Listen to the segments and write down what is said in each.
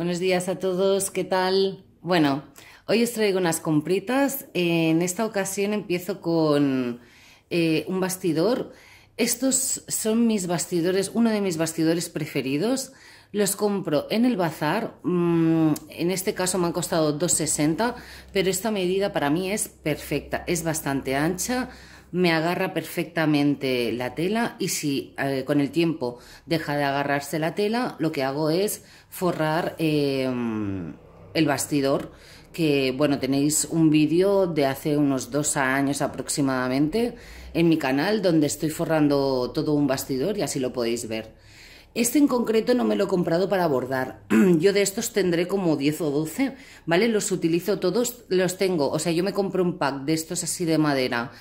Buenos días a todos, ¿qué tal? Bueno, hoy os traigo unas compritas. En esta ocasión empiezo con eh, un bastidor. Estos son mis bastidores, uno de mis bastidores preferidos. Los compro en el bazar, mm, en este caso me han costado 2,60, pero esta medida para mí es perfecta, es bastante ancha, me agarra perfectamente la tela y si eh, con el tiempo deja de agarrarse la tela, lo que hago es forrar em, el bastidor que bueno, tenéis un vídeo de hace unos dos años aproximadamente en mi canal donde estoy forrando todo un bastidor y así lo podéis ver. Este en concreto no me lo he comprado para bordar. Yo de estos tendré como 10 o 12, ¿vale? Los utilizo todos, los tengo. O sea, yo me compro un pack de estos así de madera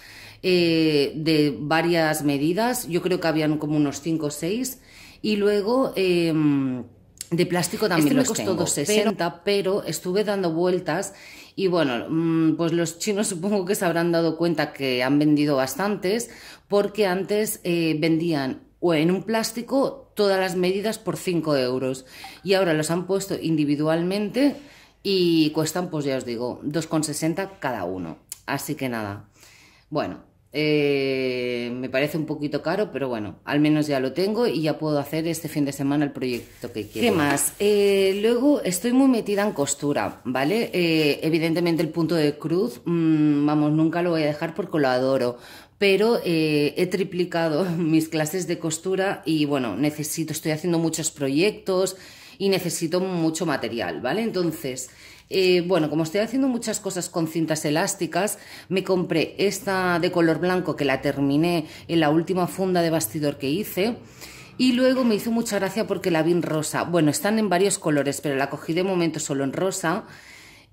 eh, de varias medidas. Yo creo que habían como unos 5 o 6. Y luego... Em, de plástico también este los me costó pero... estuve dando vueltas y bueno, mm, pues los chinos supongo que se habrán dado cuenta que han vendido bastantes porque antes eh, vendían o en un plástico todas las medidas por 5 euros. Y ahora los han puesto individualmente y cuestan, pues ya os digo, 2,60 cada uno. Así que nada. Bueno, eh, me parece un poquito caro, pero bueno, al menos ya lo tengo y ya puedo hacer este fin de semana el proyecto que quiero. ¿Qué más? Eh, luego estoy muy metida en costura, ¿vale? Eh, evidentemente el punto de cruz, mm, vamos, nunca lo voy a dejar porque lo adoro, pero eh, he triplicado mis clases de costura y bueno, necesito, estoy haciendo muchos proyectos y necesito mucho material, ¿vale? Entonces, eh, bueno, como estoy haciendo muchas cosas con cintas elásticas, me compré esta de color blanco que la terminé en la última funda de bastidor que hice. Y luego me hizo mucha gracia porque la vi en rosa. Bueno, están en varios colores, pero la cogí de momento solo en rosa.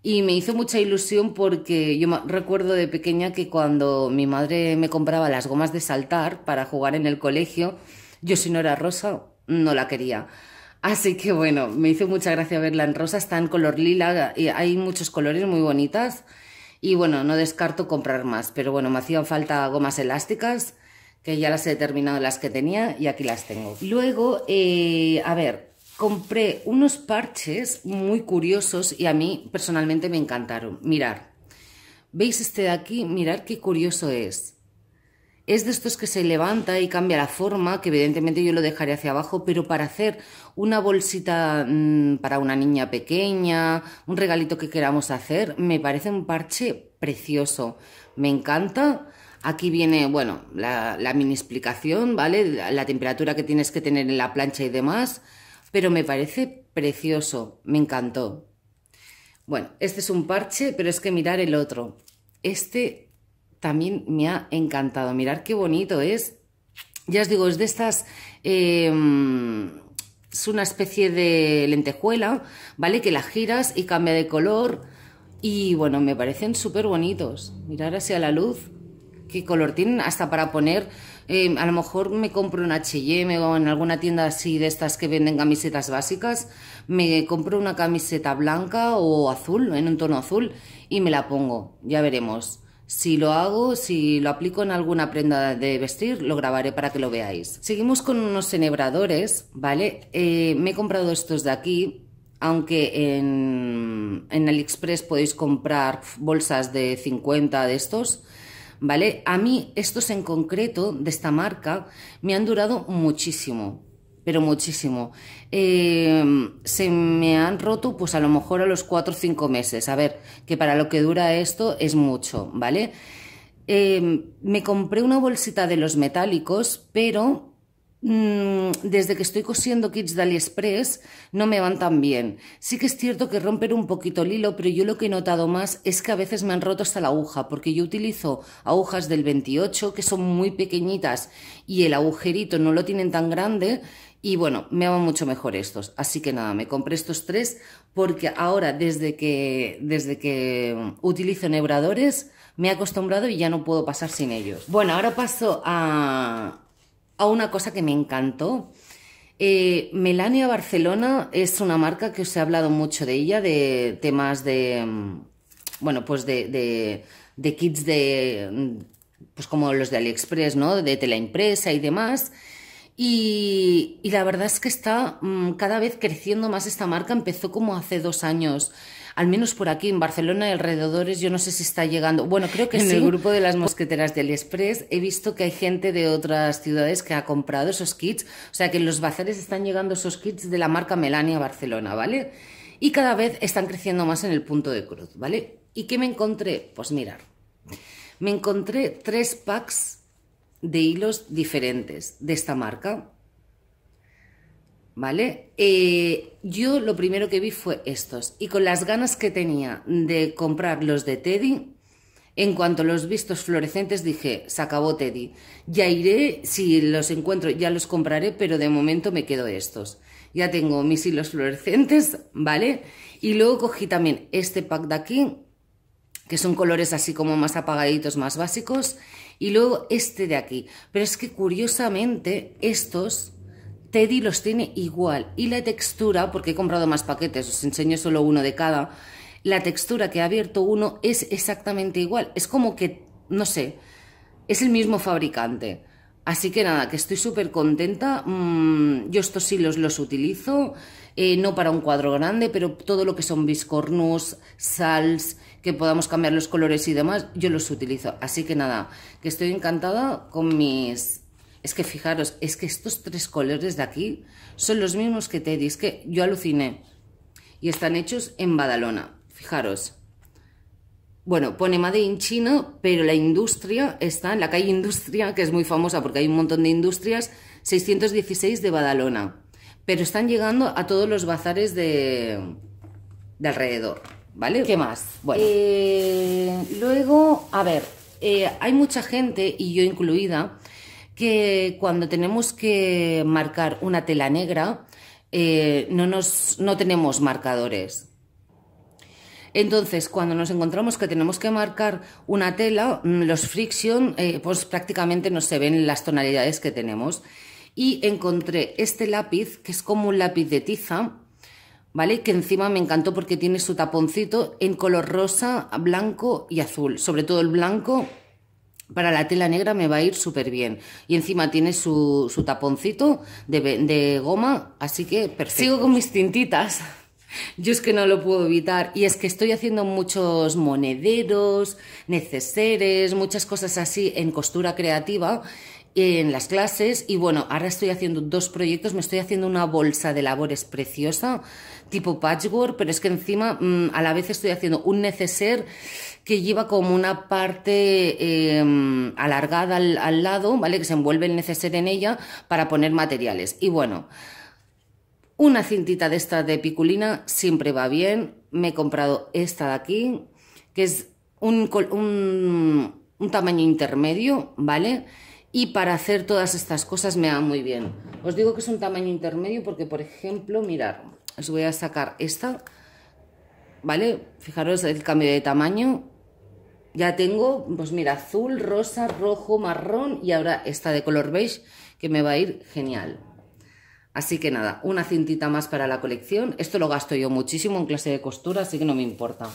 Y me hizo mucha ilusión porque yo recuerdo de pequeña que cuando mi madre me compraba las gomas de saltar para jugar en el colegio, yo si no era rosa, no la quería. Así que bueno, me hizo mucha gracia verla en rosa, está en color lila, y hay muchos colores muy bonitas y bueno, no descarto comprar más, pero bueno, me hacían falta gomas elásticas, que ya las he terminado las que tenía y aquí las tengo. Luego, eh, a ver, compré unos parches muy curiosos y a mí personalmente me encantaron. Mirar, ¿veis este de aquí? Mirar qué curioso es. Es de estos que se levanta y cambia la forma, que evidentemente yo lo dejaré hacia abajo, pero para hacer una bolsita mm, para una niña pequeña, un regalito que queramos hacer, me parece un parche precioso. Me encanta. Aquí viene, bueno, la, mini explicación, ¿vale? la temperatura que tienes que tener en la plancha y demás pero me parece precioso, me encantó. Bueno, este es un parche, pero es que mirar el otro. Este también me ha encantado, mirar qué bonito es. Ya os digo, es de estas... Em, es una especie de lentejuela, ¿vale? Que la giras y cambia de color. Y bueno, me parecen súper bonitos. Mirar hacia la luz, qué color tienen, hasta para poner eh, a lo mejor me compro un HM o en alguna tienda así de estas que venden camisetas básicas, me compro una camiseta blanca o azul, en un tono azul, y me la pongo, ya veremos. Si lo hago, si lo aplico en alguna prenda de vestir, lo grabaré para que lo veáis. Seguimos con unos enhebradores, ¿vale? Eh, me he comprado estos de aquí, aunque en, en AliExpress podéis comprar bolsas de 50 de estos, ¿vale? A mí estos en concreto de esta marca me han durado muchísimo, pero muchísimo. Em, se me han roto pues a lo mejor a los 4 o 5 meses, a ver, que para lo que dura esto es mucho, ¿vale? Em, me compré una bolsita de los metálicos, pero Mm, desde que estoy cosiendo kits de AliExpress, no me van tan bien. Sí que es cierto que romper un poquito el hilo, pero yo lo que he notado más es que a veces me han roto hasta la aguja, porque yo utilizo agujas del 28 que son muy pequeñitas y el agujerito no lo tienen tan grande. Y bueno, me van mucho mejor estos. Así que nada, me compré estos tres porque ahora desde que, desde que utilizo nebradores me he acostumbrado y ya no puedo pasar sin ellos. Bueno, ahora paso a, a una cosa que me encantó. Eh, Melania Barcelona es una marca que os he hablado mucho de ella, de temas de, mm, bueno, pues de, de, de kits de, mm, pues como los de AliExpress, ¿no? De impresa y demás. Y, y, la verdad es que está mm, cada vez creciendo más esta marca. Empezó como hace dos años al menos por aquí en Barcelona y alrededores, yo no sé si está llegando. Bueno, creo que en el grupo de las mosqueteras de Aliexpress he visto que hay gente de otras ciudades que ha comprado esos kits. O sea que en los bazares están llegando esos kits de la marca Melania Barcelona, ¿vale? Y cada vez están creciendo más en el punto de cruz, ¿vale? ¿Y qué me encontré? Pues mirar, me encontré tres packs de hilos diferentes de esta marca ¿vale? Eh, yo lo primero que vi fue estos. Y con las ganas que tenía de comprar los de Teddy, en cuanto los vistos fluorescentes dije, se acabó Teddy. Ya iré, si los encuentro ya los compraré, pero de momento me quedo estos. Ya tengo mis hilos fluorescentes, ¿vale? Y luego cogí también este pack de aquí, que son colores así como más apagaditos, más básicos. Y luego este de aquí. Pero es que curiosamente estos Teddy los tiene igual. Y la textura, porque he comprado más paquetes, os enseño solo uno de cada, la textura que ha abierto uno es exactamente igual. Es como que, no sé, es el mismo fabricante. Así que nada, que estoy súper contenta. Mm, yo estos sí los utilizo, eh, no para un cuadro grande, pero todo lo que son biscornos, sals, que podamos cambiar los colores y demás, yo los utilizo. Así que nada, que estoy encantada con mis es que fijaros, es que estos tres colores de aquí son los mismos que Teddy. Es que yo aluciné. Y están hechos en Badalona. Fijaros. Bueno, pone Made in Chino, pero la industria está en la calle Industria, que es muy famosa porque hay un montón de industrias, 616 de Badalona. Pero están llegando a todos los bazares de, de alrededor, ¿vale? ¿Qué más? Bueno. Eh, luego, a ver, eh, hay mucha gente, y yo incluida, que cuando tenemos que marcar una tela negra, eh, no, tenemos marcadores. Entonces, cuando nos encontramos que tenemos que marcar una tela, mm, los friction, eh, pues prácticamente no se ven las tonalidades que tenemos. Y encontré este lápiz, que es como un lápiz de tiza, ¿vale? Que encima me encantó porque tiene su taponcito en color rosa, blanco y azul. Sobre todo el blanco para la tela negra me va a ir súper bien. Y encima tiene su, taponcito de, goma, así que perfecto. Sigo con mis tintitas. Yo es que no lo puedo evitar. Y es que estoy haciendo muchos monederos, neceseres, muchas cosas así en costura creativa en las clases y bueno, ahora estoy haciendo dos proyectos, me estoy haciendo una bolsa de labores preciosa, tipo patchwork, pero es que encima mm, a la vez estoy haciendo un neceser que lleva como una parte em, alargada al, lado, ¿vale? Que se envuelve el neceser en ella para poner materiales. Y bueno, una cintita de esta de piculina siempre va bien. Me he comprado esta de aquí, que es un, un, un tamaño intermedio, ¿vale? y para hacer todas estas cosas me va muy bien. Os digo que es un tamaño intermedio porque, por ejemplo, mirar, os voy a sacar esta, ¿vale? Fijaros el cambio de tamaño. Ya tengo, pues mira, azul, rosa, rojo, marrón y ahora esta de color beige que me va a ir genial. Así que nada, una cintita más para la colección. Esto lo gasto yo muchísimo en clase de costura, así que no me importa.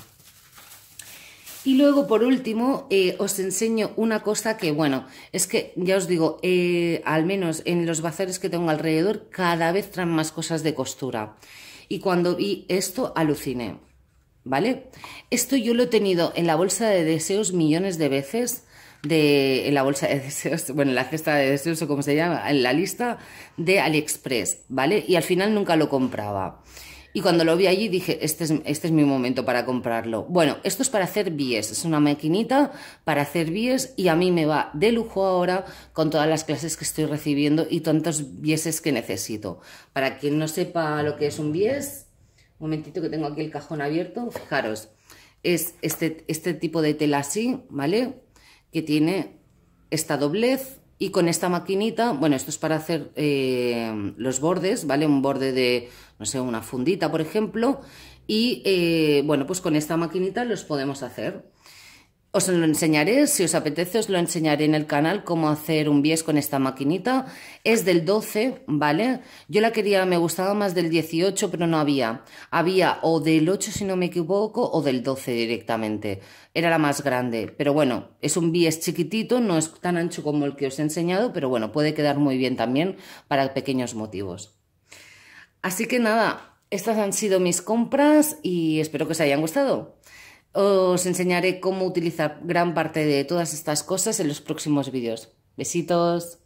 Y luego, por último, eh, os enseño una cosa que, bueno, es que ya os digo, eh, al menos en los bazares que tengo alrededor, cada vez traen más cosas de costura. Y cuando vi esto, aluciné, ¿vale? Esto yo lo he tenido en la bolsa de deseos millones de veces, de, en la bolsa de deseos, bueno, en la cesta de deseos o como se llama, en la lista de AliExpress, ¿vale? Y al final nunca lo compraba. Y cuando lo vi allí dije, este, este es, mi momento para comprarlo. Bueno, esto es para hacer bies, es una maquinita para hacer bies y a mí me va de lujo ahora con todas las clases que estoy recibiendo y tantos bieses que necesito. Para quien no sepa lo que es un bies, un momentito que tengo aquí el cajón abierto, fijaros, es este, este tipo de tela así, ¿vale? Que tiene esta doblez y con esta maquinita, bueno, esto es para hacer eh, los bordes, ¿vale? Un borde de no sé, una fundita, por ejemplo, y eh, bueno, pues con esta maquinita los podemos hacer. Os lo enseñaré, si os apetece, os lo enseñaré en el canal cómo hacer un bies con esta maquinita. Es del 12, ¿vale? Yo la quería, me gustaba más del 18, pero no había. Había o del 8, si no me equivoco, o del 12 directamente. Era la más grande, pero bueno, es un bies chiquitito, no es tan ancho como el que os he enseñado, pero bueno, puede quedar muy bien también para pequeños motivos. Así que nada, estas han sido mis compras y espero que os hayan gustado. Os enseñaré cómo utilizar gran parte de todas estas cosas en los próximos vídeos. Besitos.